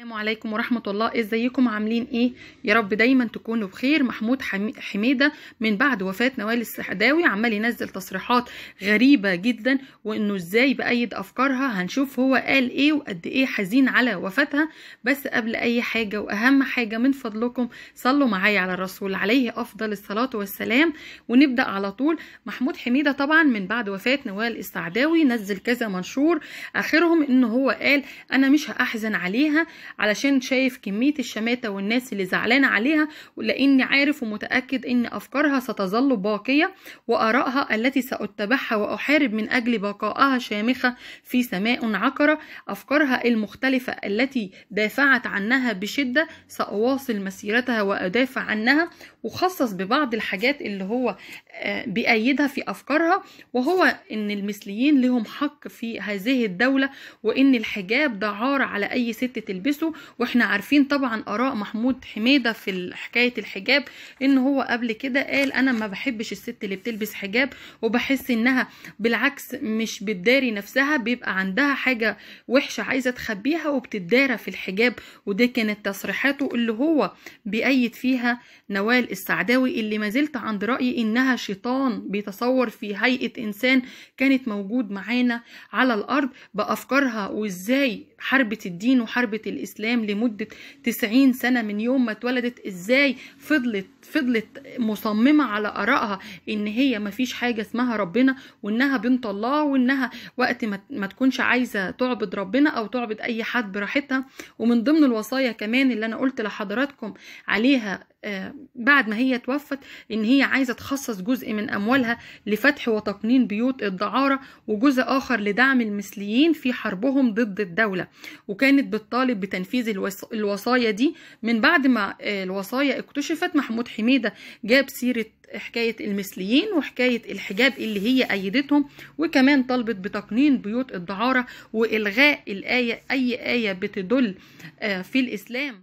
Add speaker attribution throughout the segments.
Speaker 1: السلام عليكم ورحمة الله ازيكم عاملين ايه يا رب دايما تكونوا بخير محمود حميدة من بعد وفاة نوال السحداوي عمال ينزل تصريحات غريبة جدا وانه ازاي بأيد افكارها هنشوف هو قال ايه وقد ايه حزين على وفاتها بس قبل اي حاجة واهم حاجة من فضلكم صلوا معايا على الرسول عليه افضل الصلاة والسلام ونبدأ على طول محمود حميدة طبعا من بعد وفاة نوال السعداوي نزل كذا منشور اخرهم انه هو قال انا مش هأحزن عليها علشان شايف كمية الشماتة والناس اللي زعلانة عليها لأني عارف ومتأكد أن أفكارها ستظل باقية وآرائها التي سأتبعها وأحارب من أجل بقائها شامخة في سماء عقرة أفكارها المختلفة التي دافعت عنها بشدة سأواصل مسيرتها وأدافع عنها وخصص ببعض الحاجات اللي هو آه، بأيدها في أفكارها وهو أن المثليين لهم حق في هذه الدولة وأن الحجاب ده عار على أي ست تلبسه تلبسه واحنا عارفين طبعا اراء محمود حميده في حكايه الحجاب ان هو قبل كده قال انا ما بحبش الست اللي بتلبس حجاب وبحس انها بالعكس مش بتداري نفسها بيبقى عندها حاجه وحشه عايزه تخبيها وبتدارى في الحجاب وده كانت تصريحاته اللي هو بيأيد فيها نوال السعداوي اللي ما زلت عند رايي انها شيطان بيتصور في هيئه انسان كانت موجود معانا على الارض بافكارها وازاي حربت الدين وحربت الاسلام الإسلام لمدة 90 سنة من يوم ما اتولدت إزاي فضلت فضلت مصممة على آرائها إن هي مفيش حاجة اسمها ربنا وإنها بنت الله وإنها وقت ما تكونش عايزة تعبد ربنا أو تعبد أي حد براحتها ومن ضمن الوصايا كمان اللي أنا قلت لحضراتكم عليها آه، بعد ما هي توفت ان هي عايزه تخصص جزء من اموالها لفتح وتقنين بيوت الدعاره وجزء اخر لدعم المثليين في حربهم ضد الدوله وكانت بتطالب بتنميه تنفيذ الوصايا دي من بعد ما آه، الوصايا اكتشفت محمود حميدة جاب سيرة حكاية المثليين وحكاية الحجاب اللي هي أيدتهم وكمان طلبت بتقنين بيوت الدعارة وإلغاء الآية أي آية بتدل آه، في الإسلام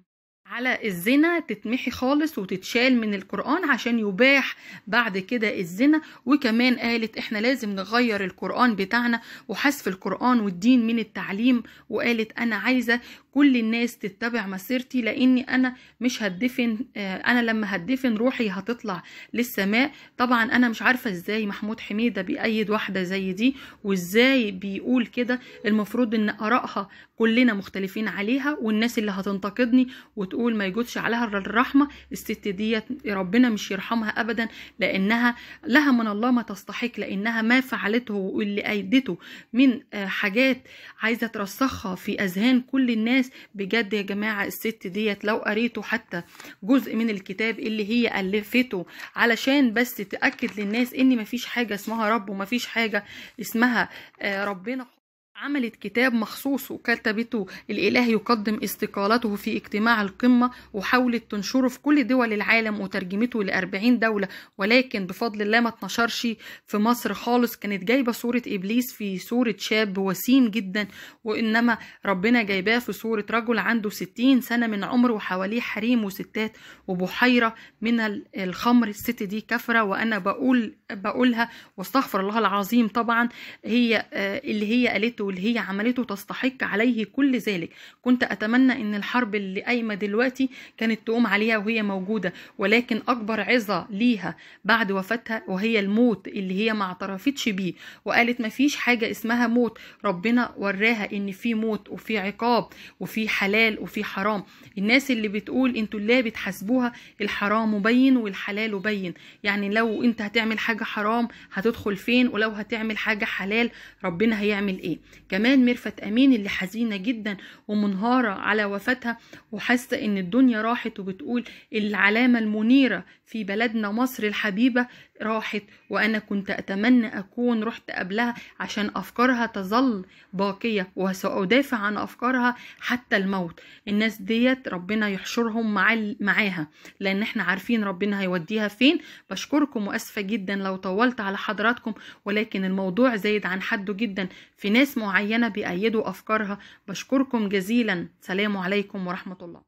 Speaker 1: على الزنا تتمحي خالص وتتشال من القرآن عشان يباح بعد كده الزنا وكمان قالت احنا لازم نغير القرآن بتاعنا وحذف القرآن والدين من التعليم وقالت انا عايزة كل الناس تتبع مسيرتي لاني انا مش هدفن آه، انا لما هدفن روحي هتطلع للسماء طبعا انا مش عارفه ازاي محمود حميده بيأيد واحده زي دي وازاي بيقول كده المفروض ان ارائها كلنا مختلفين عليها والناس اللي هتنتقدني وتقول ما يجودش عليها الرحمه الست ديت ربنا مش يرحمها ابدا لانها لها من الله ما تستحق لانها ما فعلته واللي ايدته من آه، حاجات عايزه ترسخها في اذهان كل الناس الناس بجد يا جماعه الست ديت لو قريتوا حتى جزء من الكتاب اللي هي الفته علشان بس تاكد للناس ان مفيش حاجه اسمها رب ومفيش حاجه اسمها آه، ربنا عملت كتاب مخصوص وكتبته الإله يقدم استقالته في اجتماع القمة وحاولت تنشره في كل دول العالم وترجمته لأربعين دولة ولكن بفضل الله ما اتنشرش في مصر خالص كانت جايبة صورة إبليس في صورة شاب وسيم جدا وإنما ربنا جايباه في صورة رجل عنده ستين سنة من عمره وحواليه حريم وستات وبحيرة من الخمر الست دي كفرة وأنا بقول بقولها واستغفر الله العظيم طبعا هي آه، اللي هي قالته واللي هي عملته تستحق عليه كل ذلك كنت أتمنى أن الحرب اللي قايمة دلوقتي كانت تقوم عليها وهي موجودة ولكن أكبر عظة ليها بعد وفاتها وهي الموت اللي هي ما اعترفتش بيه وقالت ما فيش حاجة اسمها موت ربنا وراها أن في موت وفي عقاب وفي حلال وفي حرام الناس اللي بتقول انتوا لا بتحاسبوها الحرام مبين والحلال مبين يعني لو انت هتعمل حاجة حاجة حرام هتدخل فين ولو هتعمل حاجة حلال ربنا هيعمل ايه كمان ميرفت امين اللي حزينة جدا ومنهارة على وفاتها وحاسة ان الدنيا راحت وبتقول العلامة المنيرة في بلدنا مصر الحبيبة راحت وأنا كنت أتمنى أكون رحت قبلها عشان أفكارها تظل باقية وسأدافع عن أفكارها حتى الموت الناس ديت ربنا يحشرهم مع معاها لأن احنا عارفين ربنا هيوديها فين بشكركم وأسفة جدا لو طولت على حضراتكم ولكن الموضوع زايد عن حده جدا في ناس معينة بيأيدوا أفكارها بشكركم جزيلا سلام عليكم ورحمة الله